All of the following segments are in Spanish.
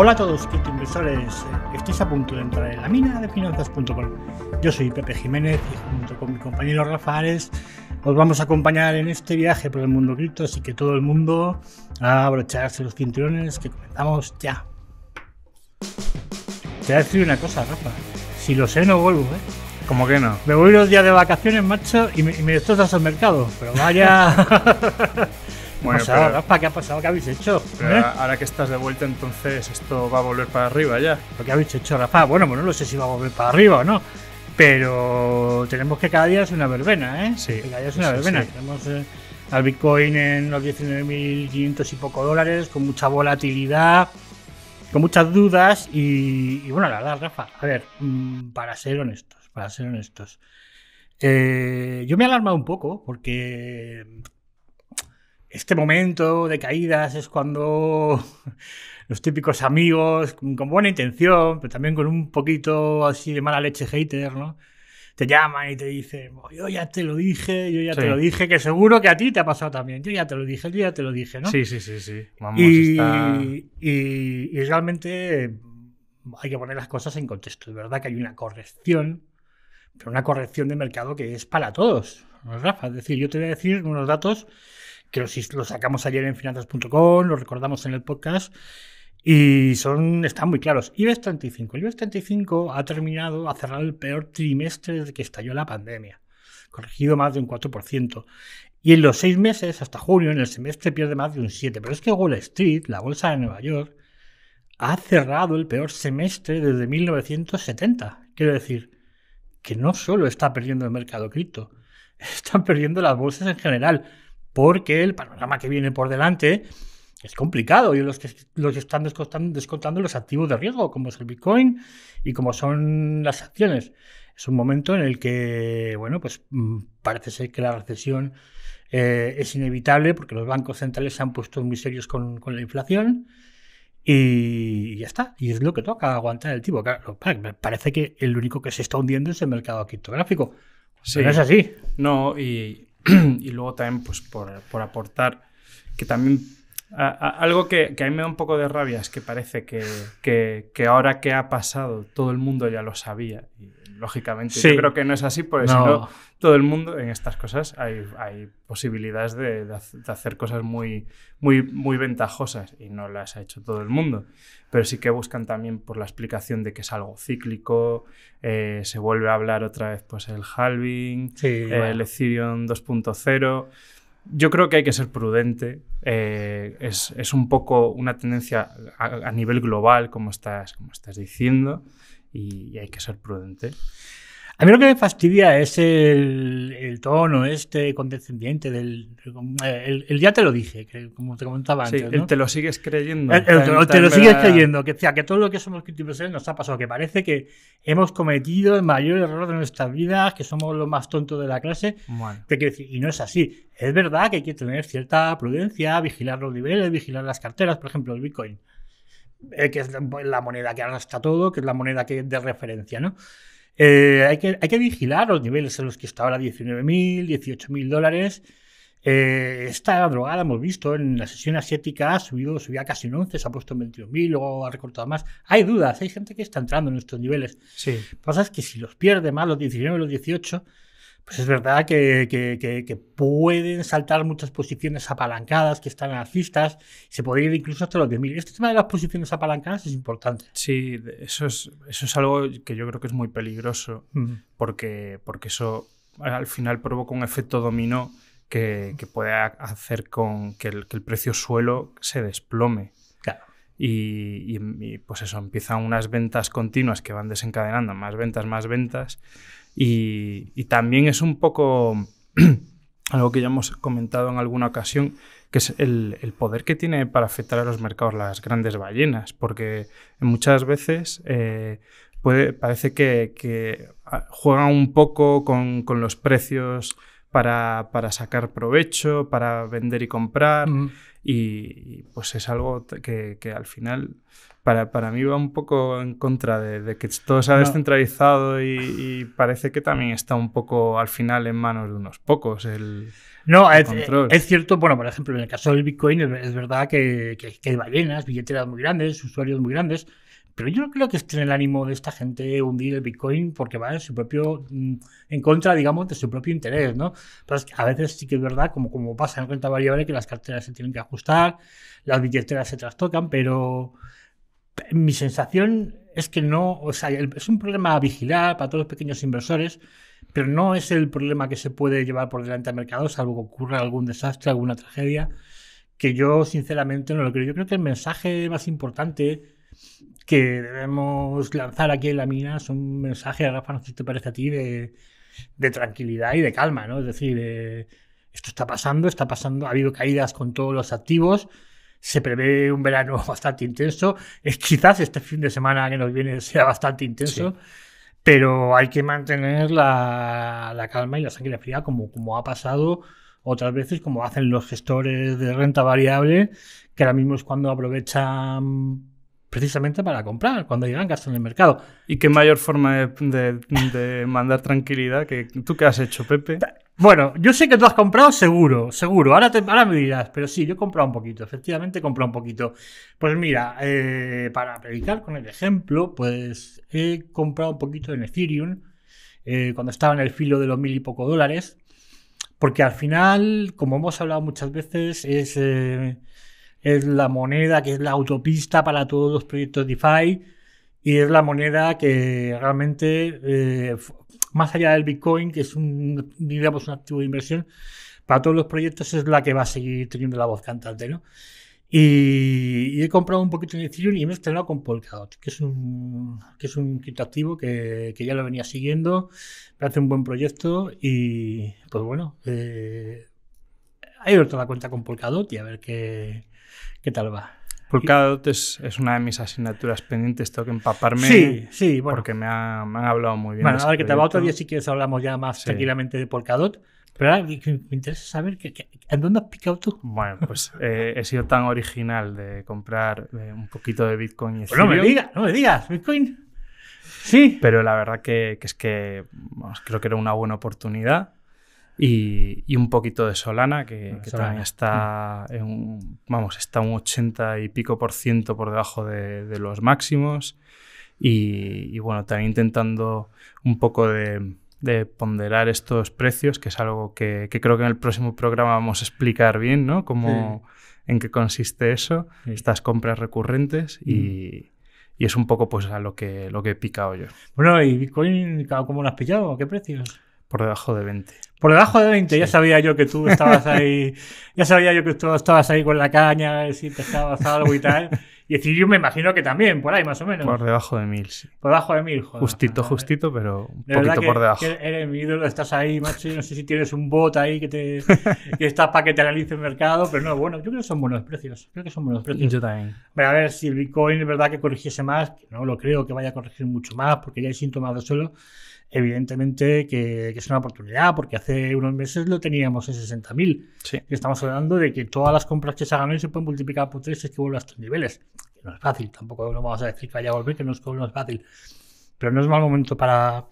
Hola a todos, cripto-inversores, Estéis a punto de entrar en la mina de finanzas.com. Yo soy Pepe Jiménez y junto con mi compañero Rafa Ares os vamos a acompañar en este viaje por el mundo cripto. Así que todo el mundo a abrocharse los cinturones que comenzamos ya. Te voy a decir una cosa, Rafa. Si lo sé, no vuelvo, ¿eh? ¿Cómo que no? Me voy los días de vacaciones, macho, y me, y me destrozas al mercado. Pero vaya. Bueno, Rafa, ¿Qué ha pasado? ¿Qué habéis hecho? ¿Eh? Ahora que estás de vuelta, entonces esto va a volver para arriba ya. ¿Lo ¿Qué habéis hecho, Rafa? Bueno, bueno, no sé si va a volver para arriba o no. Pero tenemos que cada día es una verbena, ¿eh? Sí. cada día es una verbena. Tenemos eh, al Bitcoin en los 19.500 y poco dólares, con mucha volatilidad, con muchas dudas. Y, bueno, la verdad, Rafa, a ver, mm, para ser honestos, para ser honestos. Eh, yo me he alarmado un poco porque este momento de caídas es cuando los típicos amigos, con, buena intención, pero también con un poquito así de mala leche hater, ¿no? Te llaman y te dicen, yo ya te lo dije, yo ya te lo dije, que seguro que a ti te ha pasado también, yo ya te lo dije, yo ya te lo dije, ¿no? Sí, sí, sí, sí. y, realmente hay que poner las cosas en contexto. Es verdad que hay una corrección, pero una corrección de mercado que es para todos, ¿no, Rafa? Es decir, yo te voy a decir unos datos que lo sacamos ayer en finanzas.com, ...lo recordamos en el podcast. Y son, están muy claros. IBEX 35. El IBEX 35 ha terminado, ha cerrado el peor trimestre desde que estalló la pandemia, corregido más de un 4%. Y en los seis meses, hasta junio, en el semestre pierde más de un 7%. Pero es que Wall Street, la bolsa de Nueva York, ha cerrado el peor semestre desde 1970. Quiero decir, que no solo está perdiendo el mercado cripto, están perdiendo las bolsas en general porque el panorama que viene por delante es complicado y los que los están descontando, los activos de riesgo, como es el Bitcoin y como son las acciones. Es un momento en el que, bueno, pues mm, parece ser que la recesión eh, es inevitable porque los bancos centrales se han puesto muy serios con, con la inflación y ya está. Y es lo que toca aguantar el tipo. parece que el único que se está hundiendo es el mercado criptográfico. Sí. Pero no es así. No, y y luego también pues, por, por aportar que también algo que, a mí me da un poco de rabia es que parece que, ahora que ha pasado todo el mundo ya lo sabía. Y, lógicamente, yo creo que no es así, por eso no, todo el mundo en estas cosas hay, posibilidades de, hacer cosas muy, muy, muy ventajosas y no las ha hecho todo el mundo. Pero sí que buscan también por la explicación de que es algo cíclico, eh, se vuelve a hablar otra vez pues el halving, el Ethereum 2.0. Yo creo que hay que ser prudente. Eh, es, un poco una tendencia a, nivel global, como estás, como estás diciendo, y hay que ser prudente. A mí lo que me fastidia es el, tono este condescendiente del... El, ya te lo dije, como te comentaba antes. Sí, te lo sigues creyendo. El, te lo sigues creyendo, que, sea, que todo lo que somos críticos nos ha pasado, que parece que hemos cometido el mayor error de nuestras vidas, que somos los más tontos de la clase. decir, y no es así. Es verdad que hay que tener cierta prudencia, vigilar los niveles, vigilar las carteras, por ejemplo, el Bitcoin, eh, que es la moneda que arrastra todo, que es la moneda que de referencia, ¿no? Eh, hay, que, hay que vigilar los niveles en los que está ahora 19.000, 18.000 dólares. Eh, esta la hemos visto en la sesión asiática ha subido, subía casi en 11, se ha puesto en 21.000, luego ha recortado más. Hay dudas, hay gente que está entrando en estos niveles. Sí. Lo que pasa es que si los pierde más los 19, los 18, pues es verdad que, pueden saltar muchas posiciones apalancadas que están en alcistas, se puede ir incluso hasta los 10.000. Este tema de las posiciones apalancadas es importante. Sí, eso es, algo que yo creo que es muy peligroso, mm. porque, porque eso al final provoca un efecto dominó que, puede hacer con que el, precio suelo se desplome. Y, y, pues eso, empiezan unas ventas continuas que van desencadenando más ventas, más ventas, y, también es un poco algo que ya hemos comentado en alguna ocasión, que es el, poder que tiene para afectar a los mercados las grandes ballenas, porque muchas veces eh, parece que, ah, juegan un poco con, los precios para, sacar provecho, para vender y comprar. Y pues es algo que, que al final para, para, mí va un poco en contra de, que todo se ha descentralizado y, parece que también está un poco al final en manos de unos pocos el, no, es, control. Es, cierto, bueno, por ejemplo, en el caso del Bitcoin es, verdad que, que, que, hay ballenas, billeteras muy grandes, usuarios muy grandes, pero yo no creo que esté en el ánimo de esta gente hundir el Bitcoin porque va en su propio, mm, en contra, digamos, de su propio interés, ¿no? a veces sí que es verdad, como, como pasa en cuenta variable, que las carteras se tienen que ajustar, las billeteras se trastocan, pero mi sensación es que no, o sea, es un problema a vigilar para todos los pequeños inversores, pero no es el problema que se puede llevar por delante al mercado, salvo que ocurra algún desastre, alguna tragedia, que yo sinceramente no lo creo. Yo creo que el mensaje más importante que debemos lanzar aquí en la mina es un mensaje, Rafa, no sé si te parece a ti, de, tranquilidad y de calma, ¿no? Es decir, eh, esto está pasando, está pasando, ha habido caídas con todos los activos, se prevé un verano bastante intenso, es eh, quizás este fin de semana que nos viene sea bastante intenso. pero hay que mantener la, calma y la sangre fría como, como ha pasado otras veces, como hacen los gestores de renta variable, que ahora mismo es cuando aprovechan precisamente para comprar cuando llegan gastos en el mercado. ¿Y qué mayor forma de, mandar tranquilidad que tú que has hecho, Pepe? Bueno, yo sé que tú has comprado seguro, seguro. Ahora, te, ahora me dirás, pero sí, yo he comprado un poquito, efectivamente he comprado un poquito. Pues mira, eh, para predicar con el ejemplo, pues he comprado un poquito en Ethereum eh, cuando estaba en el filo de los mil y poco dólares. Porque al final, como hemos hablado muchas veces, es... Eh, es la moneda que es la autopista para todos los proyectos DeFi y es la moneda que realmente, eh, más allá del Bitcoin, que es un, un activo de inversión, para todos los proyectos es la que va a seguir teniendo la voz cantante, ¿no? Y, he comprado un poquito en Ethereum y me he estrenado con Polkadot, que es un, que es un criptoactivo que, que ya lo venía siguiendo, me hace un buen proyecto y, pues bueno, eh, he abierto la cuenta con Polkadot y a ver qué, qué tal va. Polkadot es, una de mis asignaturas pendientes, tengo que empaparme. Sí, Porque me, han hablado muy bien. Bueno, ahora que te va otro día, si quieres, hablamos ya más tranquilamente de Polkadot. Pero ahora me interesa saber que, ¿en dónde has picado tú? Bueno, pues eh, he sido tan original de comprar eh, un poquito de Bitcoin pues No me digas, no digas, Bitcoin. Sí. Pero la verdad que, es que creo que era una buena oportunidad. Y, un poquito de Solana, que, ah, también está en un, vamos, está un 80 y pico por ciento por debajo de, los máximos. Y, bueno, también intentando un poco de, ponderar estos precios, que es algo que, creo que en el próximo programa vamos a explicar bien, ¿no? Cómo, En qué consiste eso, estas compras recurrentes mm. y es un poco pues a lo que lo que he picado yo. Bueno, ¿y Bitcoin cómo lo has pillado? qué precios? Por debajo de 20. Por debajo de 20, ya sabía yo que tú estabas ahí, ya sabía yo que tú estabas ahí con la caña, si estabas algo y tal. Y decir, yo me imagino que también, por ahí más o menos. Por debajo de 1000, sí. Por debajo de 1000, joder. Justito, justito, pero un poquito por debajo. Que eres mi ídolo, estás ahí, macho. no sé si tienes un bot ahí que te que está para que te analice el mercado, pero no, bueno, yo creo que son buenos precios. Creo que son buenos precios. Yo también. a ver si el Bitcoin es verdad que corrigiese más, que no lo creo que vaya a corregir mucho más, porque ya hay síntomas de suelo evidentemente que, es una oportunidad, porque hace unos meses lo teníamos en 60.000. Estamos hablando de que todas las compras que se hagan hoy se pueden multiplicar por tres y que vuelven a estos niveles. Que no es fácil, tampoco no vamos a decir que vaya a volver, que no es, fácil. Pero no es mal momento para,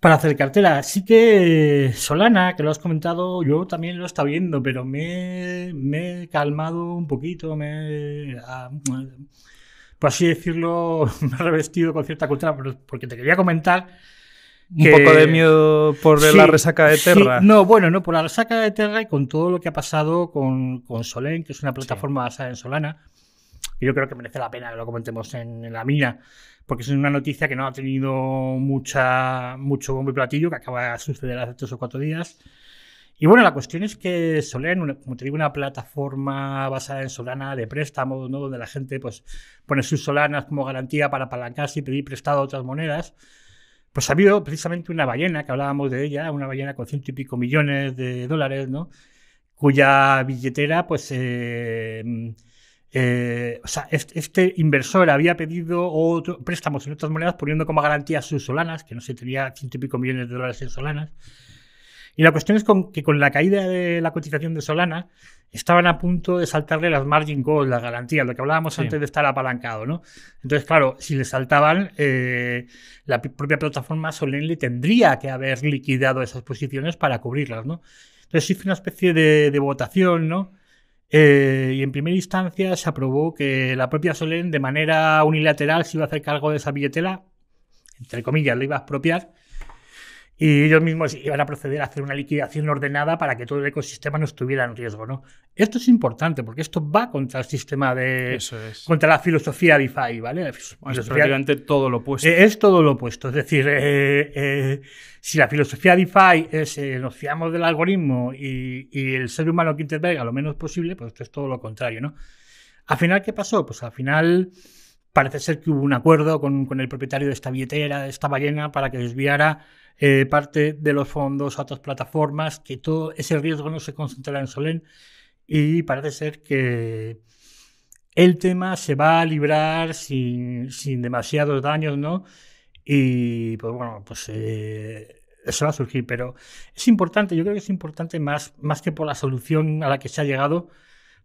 para hacer cartera. así que Solana, que lo has comentado, yo también lo está viendo, pero me, me he calmado un poquito, me... A, por así decirlo, me he revestido con cierta cultura, porque te quería comentar un poco de miedo por la resaca de Terra. No, bueno, no, por la resaca de Terra y con todo lo que ha pasado con, con Solén, que es una plataforma basada en Solana. Yo creo que merece la pena que lo comentemos en, la mina, porque es una noticia que no ha tenido mucha, mucho bombo y platillo, que acaba de suceder hace tres o cuatro días. Y bueno, la cuestión es que Solen, como te digo, una plataforma basada en Solana de préstamo, ¿no? donde la gente pues, pone sus Solanas como garantía para apalancarse y pedir prestado a otras monedas. Pues ha habido precisamente una ballena, que hablábamos de ella, una ballena con ciento y pico millones de dólares, ¿no? Cuya billetera, pues, eh, eh, o sea, este, este inversor había pedido préstamos en otras monedas poniendo como garantía sus solanas, que no se tenía ciento y pico millones de dólares en solanas. Y la cuestión es que con la caída de la cotización de Solana estaban a punto de saltarle las margin calls, las garantías, lo que hablábamos antes de estar apalancado, ¿no? Entonces, claro, si le saltaban, eh, la propia plataforma le tendría que haber liquidado esas posiciones para cubrirlas, ¿no? Entonces hizo una especie de, votación, ¿no? Eh, y en primera instancia se aprobó que la propia Solen de manera unilateral se iba a hacer cargo de esa billetera, entre comillas, le iba a expropiar, y ellos mismos iban a proceder a hacer una liquidación ordenada para que todo el ecosistema no estuviera en riesgo. ¿no? Esto es importante porque esto va contra el sistema de... Eso es. contra la filosofía DeFi, ¿vale? es prácticamente todo lo opuesto. Eh, es todo lo opuesto. Es decir, eh, eh, si la filosofía DeFi es nos fiamos del algoritmo y, el ser humano que intervenga lo menos posible, pues esto es todo lo contrario, ¿no? Al final, ¿qué pasó? Pues al final parece ser que hubo un acuerdo con, con el propietario de esta billetera, de esta ballena, para que desviara eh, parte de los fondos a otras plataformas, que todo ese riesgo no se concentrara en Solén. Y parece ser que el tema se va a librar sin, sin demasiados daños, ¿no? Y pues bueno, pues eh, eso va a surgir, pero es importante, yo creo que es importante más, más que por la solución a la que se ha llegado,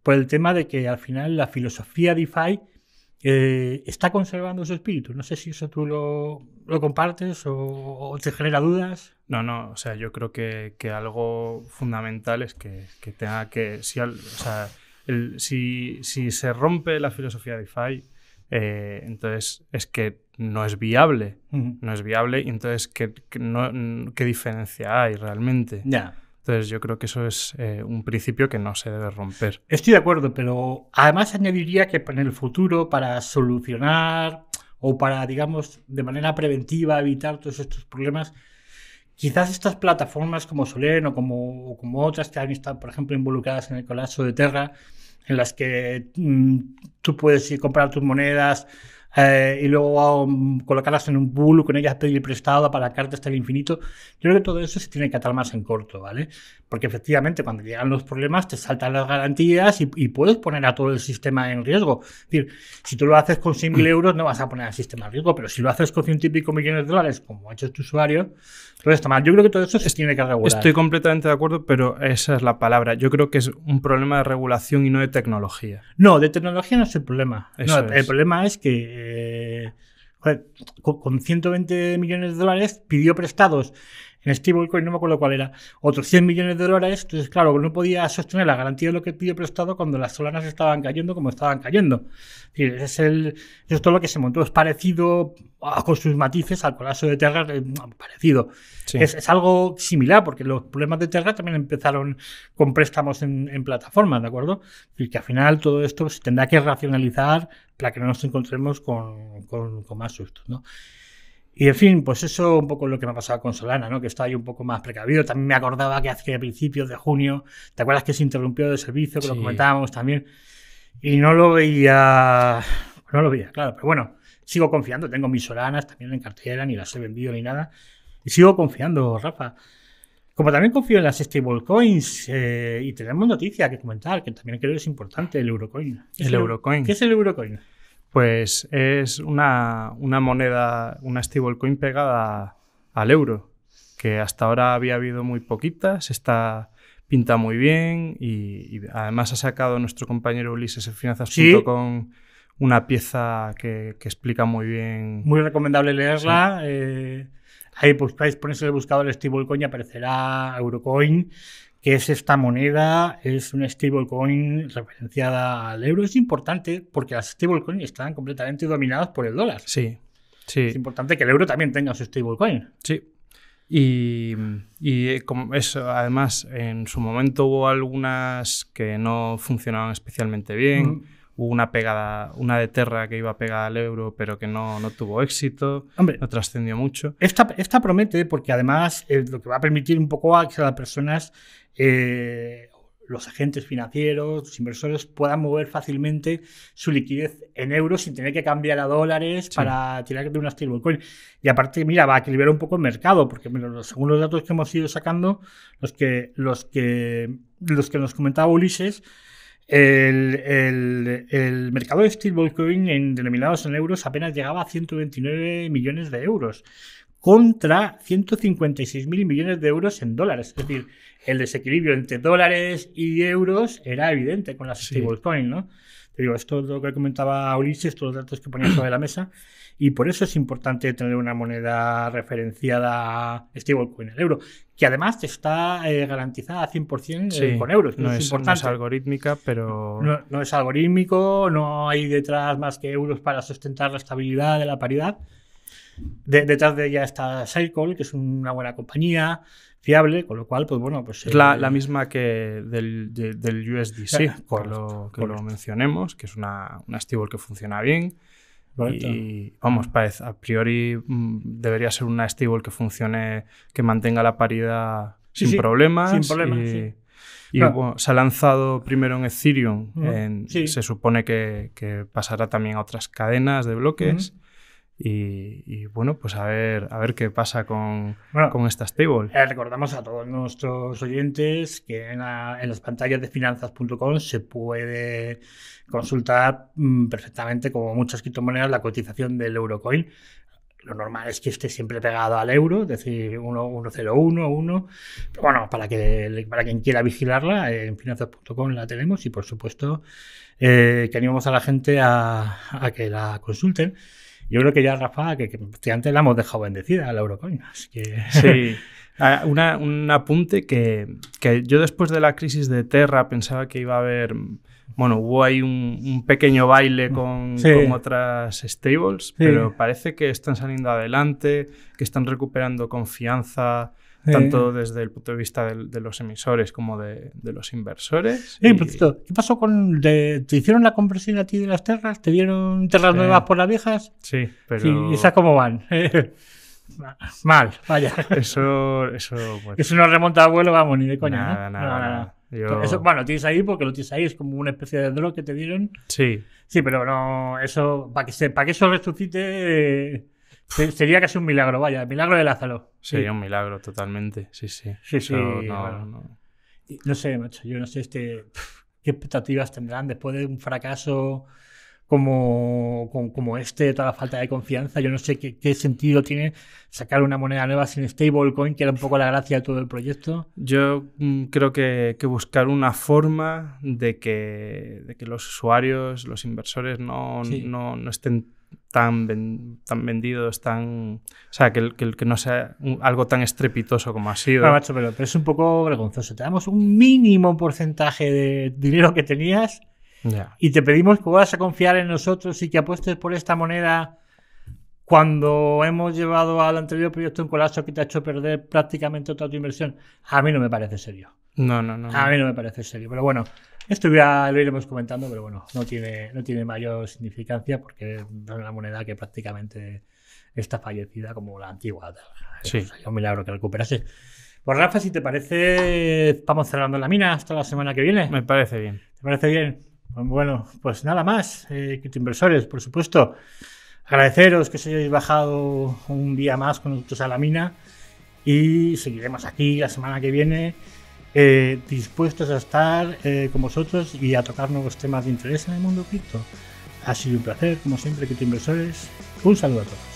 por el tema de que al final la filosofía DeFi eh, está conservando su espíritu. No sé si eso tú lo, compartes o, te genera dudas. No, no, o sea, yo creo que, algo fundamental es que, tenga que, si, o sea, si, se rompe la filosofía de DeFi, eh, entonces es que no es viable, no es viable, y entonces ¿qué, qué diferencia hay realmente? Ya. Entonces yo creo que eso es eh, un principio que no se debe romper. Estoy de acuerdo, pero además añadiría que en el futuro para solucionar o para, digamos, de manera preventiva evitar todos estos problemas, quizás estas plataformas como Solen o como, como otras que han estado, por ejemplo, involucradas en el colapso de Terra, en las que mm, tú puedes ir comprar tus monedas eh, y luego colocarlas en un pool con ellas pedir prestado para carta hasta el infinito. Yo creo que todo eso se tiene que atar más en corto, ¿vale? Porque efectivamente cuando llegan los problemas te saltan las garantías y, puedes poner a todo el sistema en riesgo. Es decir, si tú lo haces con 100.000 mm. euros no vas a poner al sistema en riesgo, pero si lo haces con 100 y pico millones de dólares, como ha hecho este usuario, todo pues está mal. Yo creo que todo eso se tiene que regular. Estoy completamente de acuerdo, pero esa es la palabra. Yo creo que es un problema de regulación y no de tecnología. No, de tecnología no es el problema. El problema es que... Eh, con 120 millones de dólares pidió prestados en stablecoin, no me acuerdo cuál era, otros 100 millones de dólares. Entonces, claro, no podía sostener la garantía de lo que pidió prestado cuando las solanas estaban cayendo como estaban cayendo. es el, es todo lo que se montó. Es parecido, ah, con sus matices, al colapso de Terra, eh, parecido. Es, algo similar, porque los problemas de Terra también empezaron con préstamos en, plataformas, ¿de acuerdo? Y que al final todo esto se tendrá que racionalizar para que no nos encontremos con, con más sustos, ¿no? Y en fin, pues eso un poco lo que me ha pasado con Solana, ¿no? Que está ahí un poco más precavido. También me acordaba que hace principios de junio, ¿te acuerdas que se interrumpió el servicio? Que lo comentábamos también. Y no lo veía. No lo veía, claro. Pero bueno, sigo confiando. Tengo mis Solanas también en cartera, ni las he vendido ni nada. Y sigo confiando, Rafa. Como también confío en las stablecoins eh, y tenemos noticias que comentar, que también creo que es importante, el Eurocoin. el Eurocoin. ¿Qué es el Eurocoin? Pues es una, una moneda, una stablecoin pegada al euro, que hasta ahora había habido muy poquitas, está pinta muy bien y, además ha sacado nuestro compañero Ulises en finanzas.com con una pieza que, explica muy bien. Muy recomendable leerla. Eh, ahí buscáis, ponéis el buscador stablecoin y aparecerá Eurocoin, que es esta moneda, es una stablecoin referenciada al euro. Es importante porque las stablecoins están completamente dominadas por el dólar. Sí, sí. Es importante que el euro también tenga su stablecoin. Sí. Y, eh, como eso, además, en su momento hubo algunas que no funcionaban especialmente bien. hubo una pegada, una de Terra que iba pegada al euro, pero que no, no tuvo éxito, no trascendió mucho. Esta, esta promete porque además lo que va a permitir un poco a las personas eh, los agentes financieros, los inversores puedan mover fácilmente su liquidez en euros sin tener que cambiar a dólares para tirar de una stablecoin. Y aparte, mira, va a equilibrar un poco el mercado, porque según los datos que hemos ido sacando, los que, los que, los que nos comentaba Ulises, el, mercado de stablecoin en, denominados en euros apenas llegaba a 129 millones de euros contra 156 mil millones de euros en dólares. Es decir, el desequilibrio entre dólares y euros era evidente con las sí. stablecoins, ¿no? Te digo, esto es lo que comentaba Ulises, todos los datos que ponía sobre la mesa, y por eso es importante tener una moneda referenciada a stablecoin, el euro, que además está eh, garantizada 100% eh, con euros. No, es, no, algorítmica, pero... No, no es algorítmico, no hay detrás más que euros para sustentar la estabilidad de la paridad detrás de ella está Cycle, que es una buena compañía, fiable, con lo cual, pues bueno, pues... Es la, eh, misma que del, del USDC, eh, por lo, que lo, mencionemos, que es una, una stable que funciona bien. Y vamos, a priori mm, debería ser una stable que funcione, que mantenga la paridad sin problemas. Sin problemas, y, se ha lanzado primero en Ethereum. Se supone que, pasará también a otras cadenas de bloques. Y, bueno, pues a ver, a ver qué pasa con, estas con esta stable. Eh, recordamos a todos nuestros oyentes que en, las pantallas de finanzas.com se puede consultar mm, perfectamente, como muchas criptomonedas, la cotización del Eurocoin. Lo normal es que esté siempre pegado al euro, es decir, 1,01, 1, 1. Pero bueno, para, que, para quien quiera vigilarla, eh, en finanzas.com la tenemos y por supuesto eh, que animamos a la gente a, a que la consulten. Yo creo que ya, Rafa, que, antes la hemos dejado bendecida a la Eurocoin. Sí. Ah, un apunte que, yo después de la crisis de Terra pensaba que iba a haber, bueno, hubo ahí un, pequeño baile mm. con, otras stables, pero parece que están saliendo adelante, que están recuperando confianza tanto desde el punto de vista de, los emisores como de, los inversores. y... ¿qué pasó con. ¿Te hicieron la conversión a ti de las terras? ¿Te dieron terras nuevas por las viejas? Sí, pero. ¿Y esas cómo van? Mal, vaya. Eso. eso remonta a remonta vuelo, vamos, ni de coña. Nada, nada, bueno, lo tienes ahí porque lo tienes ahí, es como una especie de droga que te dieron. Sí. Sí, pero no, eso, para que eso resucite, eh, Sería casi un milagro, vaya, el milagro de Lázaro. Sería sí. un milagro, totalmente. Sí, sí. Sí, sí. No, sé, macho, yo no sé este, qué expectativas tendrán después de un fracaso como, como, este, toda la falta de confianza. Yo no sé qué, sentido tiene sacar una moneda nueva sin stablecoin, que era un poco la gracia de todo el proyecto. Yo mm, creo que, buscar una forma de que, que los usuarios, los inversores no, no, no estén tan, tan vendidos, tan. O sea, que, que no sea algo tan estrepitoso como ha sido. Ah, pero, es un poco vergonzoso. Te damos un mínimo porcentaje de dinero que tenías y te pedimos que vayas a confiar en nosotros y que apuestes por esta moneda cuando hemos llevado al anterior proyecto un colapso que te ha hecho perder prácticamente toda tu inversión. A mí no me parece serio. No, no, no. A mí no me parece serio. Pero bueno, esto ya lo iremos comentando, pero bueno, no tiene, no tiene mayor significancia porque es una moneda que prácticamente está fallecida como la antigua. Sí. Es un milagro que recuperase. Pues Rafa, si te parece, vamos cerrando la mina hasta la semana que viene. Me parece bien. ¿Te parece bien? Pues, bueno, pues nada más, eh, inversores, por supuesto. Agradeceros que os hayáis bajado un día más con nosotros a la mina y seguiremos aquí la semana que viene eh, dispuestos a estar eh, con vosotros y a tocar nuevos temas de interés en el mundo cripto. Ha sido un placer, como siempre, inversores Un saludo a todos.